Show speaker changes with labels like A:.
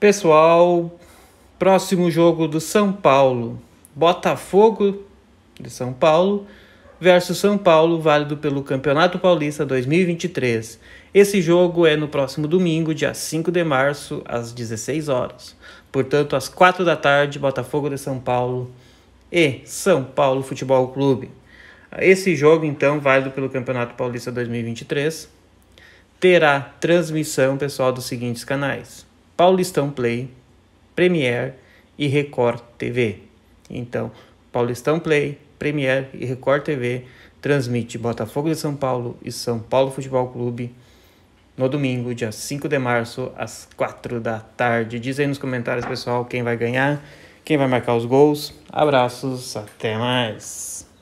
A: Pessoal, próximo jogo do São Paulo, Botafogo de São Paulo versus São Paulo, válido pelo Campeonato Paulista 2023. Esse jogo é no próximo domingo, dia 5 de março, às 16 horas. Portanto, às 4 da tarde, Botafogo de São Paulo e São Paulo Futebol Clube. Esse jogo, então, válido pelo Campeonato Paulista 2023, terá transmissão pessoal dos seguintes canais: Paulistão Play, Premiere e Record TV. Então, Paulistão Play, Premiere e Record TV transmite Botafogo de São Paulo e São Paulo Futebol Clube no domingo, dia 5 de março, às 4 da tarde. Diz aí nos comentários, pessoal, quem vai ganhar, quem vai marcar os gols. Abraços, até mais!